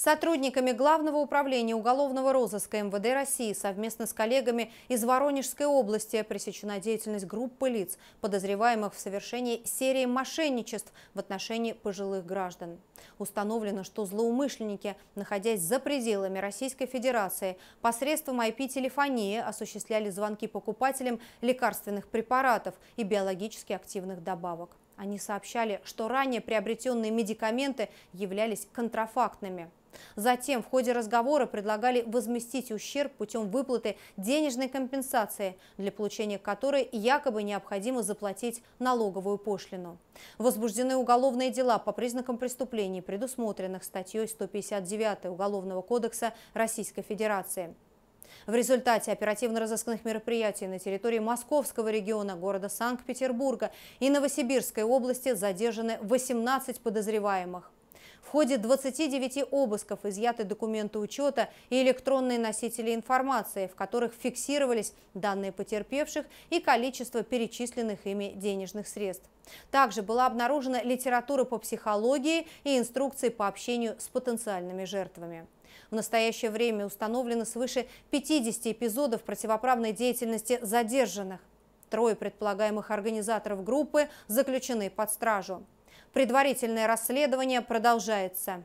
Сотрудниками Главного управления уголовного розыска МВД России совместно с коллегами из Воронежской области пресечена деятельность группы лиц, подозреваемых в совершении серии мошенничеств в отношении пожилых граждан. Установлено, что злоумышленники, находясь за пределами Российской Федерации, посредством IP-телефонии осуществляли звонки покупателям лекарственных препаратов и биологически активных добавок. Они сообщали, что ранее приобретенные медикаменты являлись контрафактными. Затем в ходе разговора предлагали возместить ущерб путем выплаты денежной компенсации, для получения которой якобы необходимо заплатить налоговую пошлину. Возбуждены уголовные дела по признакам преступлений, предусмотренных статьей 159 Уголовного кодекса Российской Федерации. В результате оперативно-розыскных мероприятий на территории Московского региона города Санкт-Петербурга и Новосибирской области задержаны 18 подозреваемых. В ходе 29 обысков изъяты документы учета и электронные носители информации, в которых фиксировались данные потерпевших и количество перечисленных ими денежных средств. Также была обнаружена литература по психологии и инструкции по общению с потенциальными жертвами. В настоящее время установлено свыше 50 эпизодов противоправной деятельности задержанных. Трое предполагаемых организаторов группы заключены под стражу. Предварительное расследование продолжается.